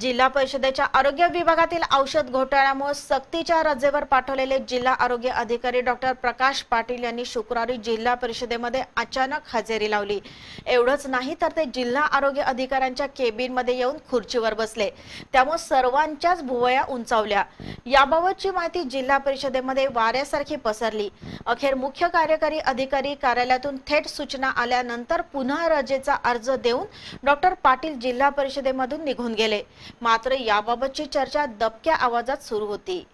जिल्हा परिषदेच्या आरोग्य विभागातील औषध घोटाळ्यामुळे सक्तीच्या रजेवर पाठवलेले जिल्हा आरोग्य अधिकारी डॉक्टर प्रकाश पाटील यांनी शुक्रवारी जिल्हा परिषदेमध्ये अचानक हजेरी लावली एवढंच नाही तर ते जिल्हा आरोग्य अधिकाऱ्यांच्या केबिनमध्ये येऊन खुर्चीवर बसले त्यामुळे सर्वांच्याच भुवया उंचावल्या याबाबतची माहिती जिल्हा परिषदेमध्ये वाऱ्यासारखी पसरली अखेर मुख्य कार्यकारी अधिकारी कार्यालयातून थेट सूचना आल्यानंतर पुन्हा रजेचा अर्ज देऊन डॉक्टर पाटील जिल्हा परिषदेमधून निघून गेले मात्र याबाबतची चर्चा दबक्या आवाजात सुरू होती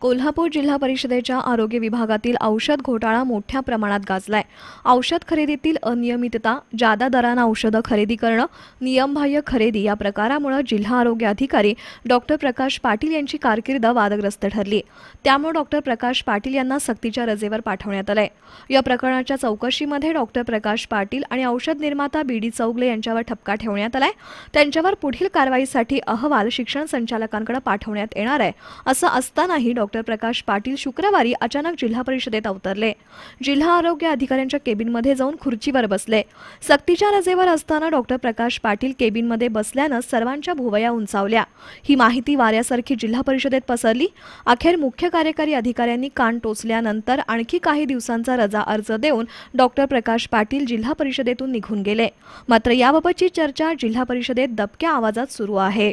कोल्हापूर जिल्हा परिषदेच्या आरोग्य विभागातील औषध घोटाळा मोठ्या प्रमाणात गाजलाय औषध खरेदीतील अनियमितता जादा दरानं औषधं खरेदी करणं नियमबाह्य खरेदी या प्रकारामुळे जिल्हा आरोग्य अधिकारी डॉक्टर प्रकाश पाटील यांची कारकीर्द वादग्रस्त ठरली त्यामुळे डॉक्टर प्रकाश पाटील यांना सक्तीच्या रजेवर पाठवण्यात आलंय या प्रकरणाच्या चौकशीमध्ये डॉक्टर प्रकाश पाटील आणि औषध निर्माता बी डी चौगले यांच्यावर ठपका ठेवण्यात आलाय त्यांच्यावर पुढील कारवाईसाठी अहवाल शिक्षण संचालकांकडे पाठवण्यात येणार आहे असं असतानाही डॉ डॉक्टर प्रकाश पाटील शुक्रवारी अचानक जिल्हा परिषदेत अवतरले जिल्हा आरोग्य अधिकाऱ्यांच्या केबिनमध्ये जाऊन खुर्चीवर बसले सक्तीच्या रजेवर असताना डॉक्टर प्रकाश पाटील केबिनमध्ये बसल्यानं सर्वांच्या भुवया उंचावल्या ही माहिती वाऱ्यासारखी जिल्हा परिषदेत पसरली अखेर मुख्य कार्यकारी अधिकाऱ्यांनी कान टोचल्यानंतर आणखी काही दिवसांचा रजा अर्ज देऊन डॉक्टर प्रकाश पाटील जिल्हा परिषदेतून निघून गेले मात्र याबाबतची चर्चा जिल्हा परिषदेत दबक्या आवाजात सुरू आहे